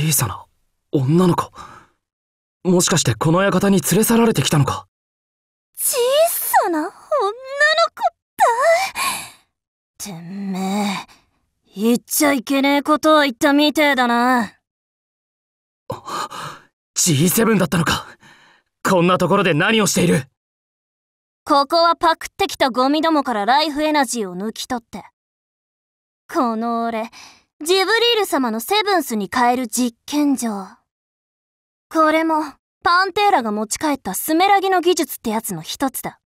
小さな女の子もしかしてこの館に連れ去られてきたのか小さな女の子だてめえ言っちゃいけねえことを言ったみてえだな G7 だったのかこんなところで何をしているここはパクってきたゴミどもからライフエナジーを抜き取ってこの俺ジブリール様のセブンスに変える実験場。これも、パンテーラが持ち帰ったスメラギの技術ってやつの一つだ。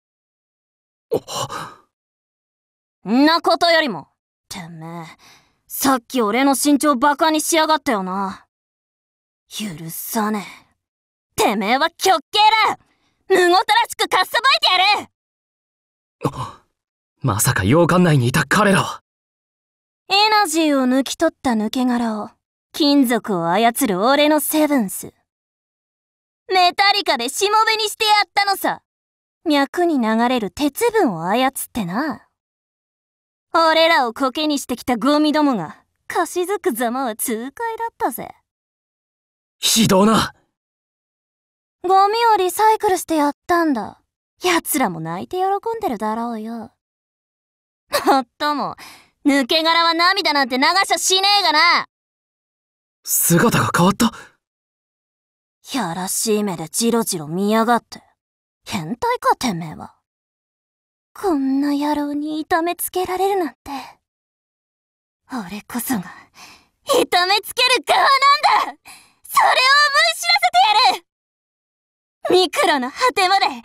んなことよりも、てめえ、さっき俺の身長バカにしやがったよな。許さねえ。てめえは極刑だむごたらしくかっさばいてやるまさか洋館内にいた彼らはエナジーを抜き取った抜け殻を、金属を操る俺のセブンス。メタリカでしもべにしてやったのさ脈に流れる鉄分を操ってな。俺らをコケにしてきたゴミどもが、かしずくざまは痛快だったぜ。ひどなゴミをリサイクルしてやったんだ。奴らも泣いて喜んでるだろうよ。もっとも、抜け殻は涙なんて流しゃしねえがな姿が変わったやらしい目でジロジロ見やがって。変態かてめえは。こんな野郎に痛めつけられるなんて。俺こそが、痛めつける側なんだそれを思い知らせてやるミクロの果てまで刻み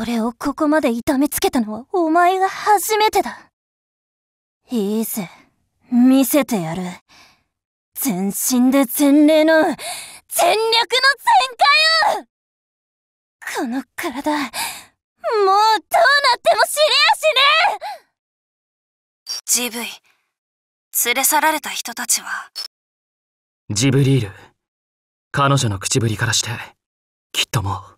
俺をここまで痛めつけたのはお前が初めてだ。いいぜ。見せてやる。全身で全霊の、全力の全開をこの体、もうどうなっても知りやしねジブイ、連れ去られた人たちはジブリール、彼女の口ぶりからして、きっともう。